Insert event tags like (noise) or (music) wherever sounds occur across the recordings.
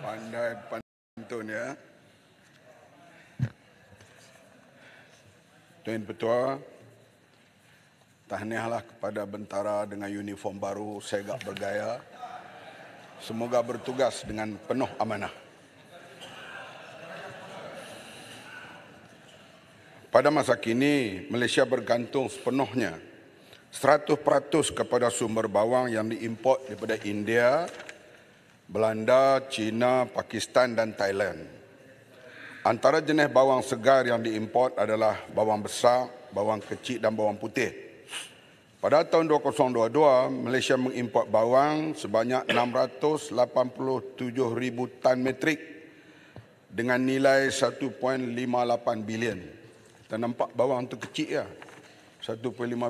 Pandai pantun ya. Tuan Petua, tahniahlah kepada bentara dengan uniform baru segak bergaya. Semoga bertugas dengan penuh amanah. Pada masa kini, Malaysia bergantung sepenuhnya 100% kepada sumber bawang yang diimport daripada India Belanda, China, Pakistan dan Thailand. Antara jenis bawang segar yang diimport adalah bawang besar, bawang kecil dan bawang putih. Pada tahun 2022, Malaysia mengimport bawang sebanyak 687 ribu tan metrik dengan nilai 1.58 bilion. Kita nampak bawang tu kecil ya. 1.5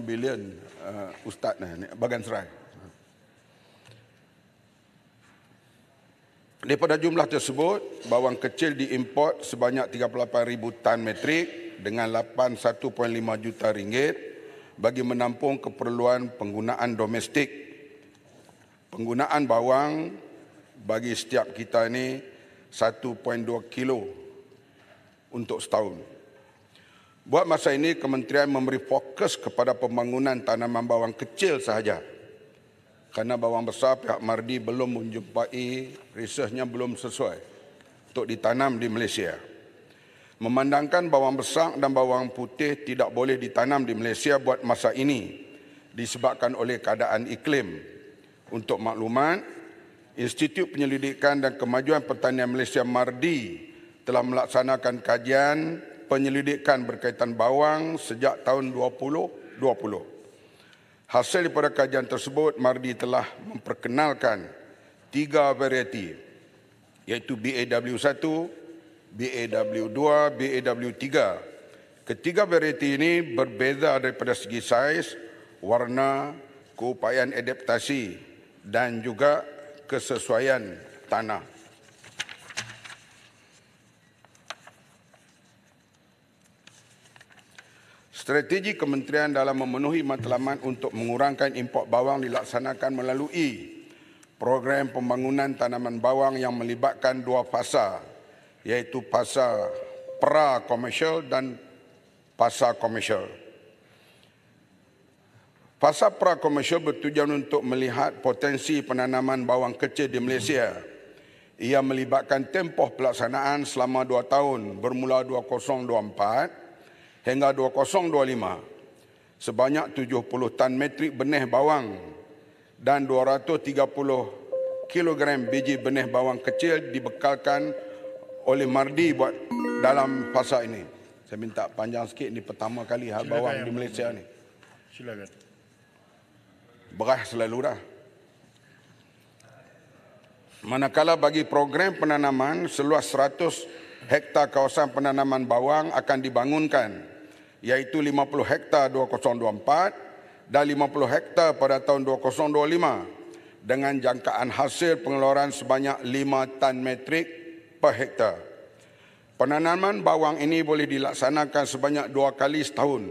bilion uh, ustaz ni, bagan serai. Daripada jumlah tersebut, bawang kecil diimport sebanyak 38,000 tan metrik dengan 81.5 juta ringgit bagi menampung keperluan penggunaan domestik. Penggunaan bawang bagi setiap kita ini 1.2 kilo untuk setahun. Buat masa ini, Kementerian memberi fokus kepada pembangunan tanaman bawang kecil sahaja kerana bawang besar pihak Mardi belum menjumpai risetnya belum sesuai untuk ditanam di Malaysia. Memandangkan bawang besar dan bawang putih tidak boleh ditanam di Malaysia buat masa ini disebabkan oleh keadaan iklim. Untuk maklumat, Institut Penyelidikan dan Kemajuan Pertanian Malaysia Mardi telah melaksanakan kajian penyelidikan berkaitan bawang sejak tahun 2020. Hasil daripada kajian tersebut, Mardi telah memperkenalkan tiga varieti iaitu BAW1, BAW2, BAW3. Ketiga varieti ini berbeza daripada segi saiz, warna, keupayaan adaptasi dan juga kesesuaian tanah. Strategi kementerian dalam memenuhi matlamat untuk mengurangkan import bawang dilaksanakan melalui program pembangunan tanaman bawang yang melibatkan dua fasa iaitu fasa pra-komersial dan fasa komersial. Fasa pra-komersial bertujuan untuk melihat potensi penanaman bawang kecil di Malaysia. Ia melibatkan tempoh pelaksanaan selama dua tahun bermula 2024 hingga 2025 sebanyak 70 tan metrik benih bawang dan 230 kilogram biji benih bawang kecil dibekalkan oleh Mardi buat dalam fasa ini. Saya minta panjang sikit ini pertama kali hal bawang di Malaysia ini. Silakan. Beras selalu dah. Manakala bagi program penanaman seluas 100 hektar kawasan penanaman bawang akan dibangunkan iaitu 50 hektar 2024 dan 50 hektar pada tahun 2025 dengan jangkaan hasil pengeluaran sebanyak 5 tan metrik per hektar. Penanaman bawang ini boleh dilaksanakan sebanyak dua kali setahun.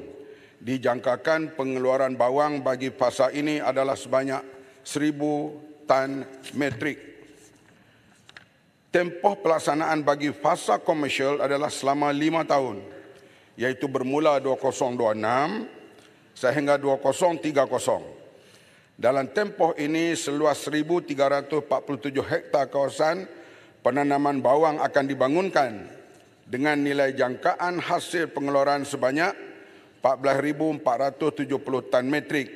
Dijangkakan pengeluaran bawang bagi fasa ini adalah sebanyak 1,000 tan metrik. Tempoh pelaksanaan bagi fasa komersial adalah selama lima tahun iaitu bermula 2026 sehingga 2030. Dalam tempoh ini seluas 1347 hektar kawasan penanaman bawang akan dibangunkan dengan nilai jangkaan hasil pengeluaran sebanyak 14470 tan metrik.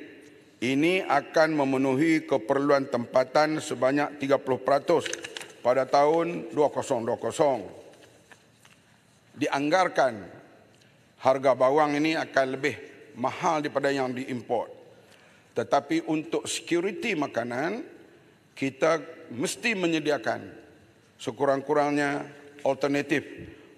Ini akan memenuhi keperluan tempatan sebanyak 30% pada tahun 2020. Dianggarkan harga bawang ini akan lebih mahal daripada yang diimport. Tetapi untuk security makanan, kita mesti menyediakan sekurang-kurangnya alternatif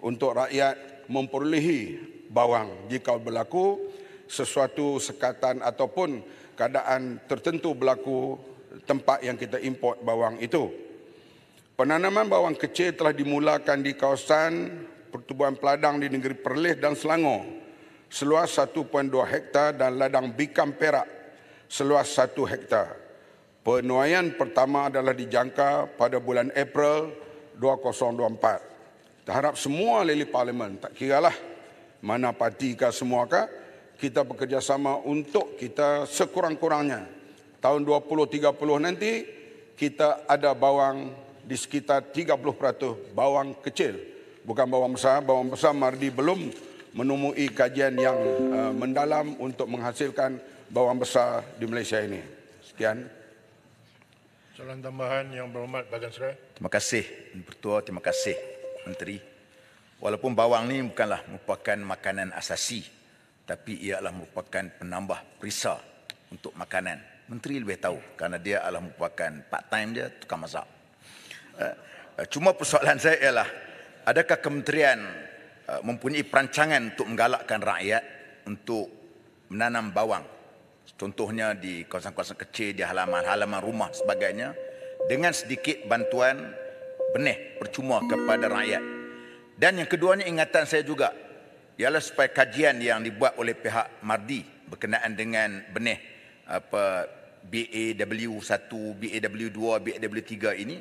untuk rakyat memperolehi bawang jika berlaku sesuatu sekatan ataupun keadaan tertentu berlaku tempat yang kita import bawang itu. Penanaman bawang kecil telah dimulakan di kawasan pertubuhan peladang di negeri Perlis dan Selangor seluas 1.2 hektar dan ladang bikam perak seluas 1 hektar. Penuaian pertama adalah dijangka pada bulan April 2024. Kita harap semua leli parlimen, tak kira lah mana parti kah semua kah, kita bekerjasama untuk kita sekurang-kurangnya tahun 2030 nanti kita ada bawang di sekitar 30% bawang kecil bukan bawang besar, bawang besar Mardi belum menemui kajian yang uh, mendalam untuk menghasilkan bawang besar di Malaysia ini. Sekian. Soalan tambahan yang berhormat Bagan Serai. Terima kasih, Pertua. Terima kasih, Menteri. Walaupun bawang ini bukanlah merupakan makanan asasi, tapi ia adalah merupakan penambah perisa untuk makanan. Menteri lebih tahu kerana dia adalah merupakan part-time dia, tukang masak. Uh, uh cuma persoalan (laughs) saya ialah adakah kementerian uh, mempunyai perancangan untuk menggalakkan rakyat untuk menanam bawang contohnya di kawasan-kawasan kecil di halaman-halaman rumah sebagainya dengan sedikit bantuan benih percuma kepada rakyat dan yang keduanya ingatan saya juga ialah supaya kajian yang dibuat oleh pihak Mardi berkenaan dengan benih apa BAW1, BAW2, BAW3 ini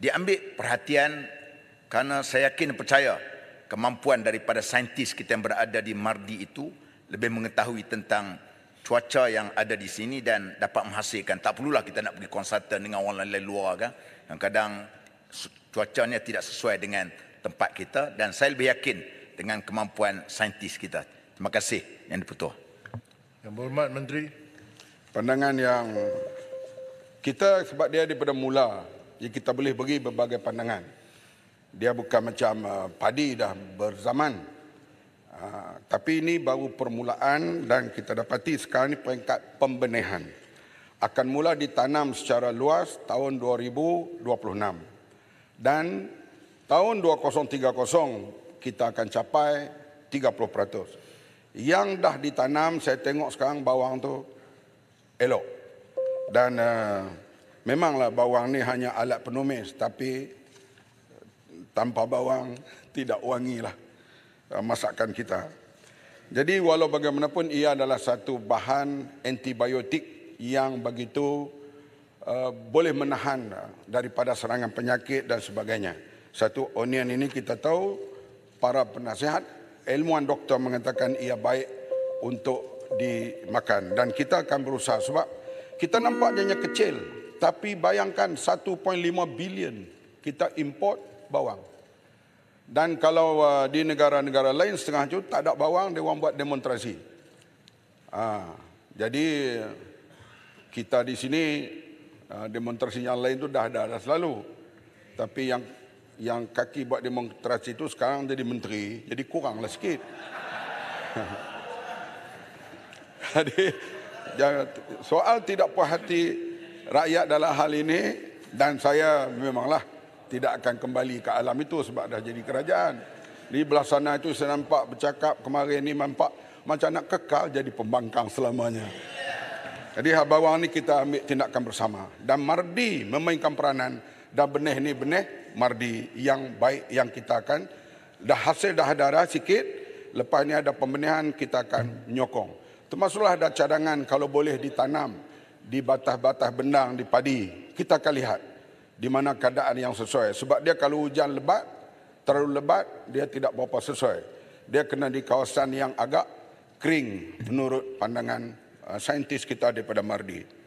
diambil perhatian Karena saya yakin percaya kemampuan daripada saintis kita yang berada di Mardi itu lebih mengetahui tentang cuaca yang ada di sini dan dapat menghasilkan. Tak perlulah kita nak pergi konsultan dengan orang lain luar kan. Yang kadang cuacanya tidak sesuai dengan tempat kita dan saya lebih yakin dengan kemampuan saintis kita. Terima kasih yang dipertua. Yang berhormat Menteri. Pandangan yang kita sebab dia daripada mula jadi kita boleh beri berbagai pandangan dia bukan macam uh, padi dah berzaman. Uh, tapi ini baru permulaan dan kita dapati sekarang ini peringkat pembenihan. Akan mula ditanam secara luas tahun 2026. Dan tahun 2030 kita akan capai 30%. Yang dah ditanam saya tengok sekarang bawang tu elok. Dan uh, memanglah bawang ni hanya alat penumis tapi tanpa bawang tidak wangilah eh, masakan kita. Jadi walau bagaimanapun ia adalah satu bahan antibiotik yang begitu uh, boleh menahan eh, daripada serangan penyakit dan sebagainya. Satu onion ini kita tahu para penasihat ilmuan doktor mengatakan ia baik untuk dimakan dan kita akan berusaha sebab kita nampak jenya kecil tapi bayangkan 1.5 bilion kita import bawang. Dan kalau uh, di negara-negara lain setengah itu tak ada bawang, dia orang buat demonstrasi. Uh, jadi kita di sini uh, demonstrasi yang lain tu dah ada dah selalu. Tapi yang yang kaki buat demonstrasi itu sekarang jadi menteri, jadi kuranglah sikit. (laughs) jadi soal tidak puas hati rakyat dalam hal ini dan saya memanglah tidak akan kembali ke alam itu sebab dah jadi kerajaan. Di belah sana itu saya nampak bercakap kemarin ini nampak macam nak kekal jadi pembangkang selamanya. Jadi hak bawang ini kita ambil tindakan bersama. Dan mardi memainkan peranan dan benih ini benih mardi yang baik yang kita akan dah hasil dah darah sikit lepas ini ada pembenihan kita akan menyokong. Termasuklah ada cadangan kalau boleh ditanam di batas-batas bendang di padi. Kita akan lihat di mana keadaan yang sesuai. Sebab dia kalau hujan lebat, terlalu lebat, dia tidak berapa sesuai. Dia kena di kawasan yang agak kering menurut pandangan uh, saintis kita daripada Mardi.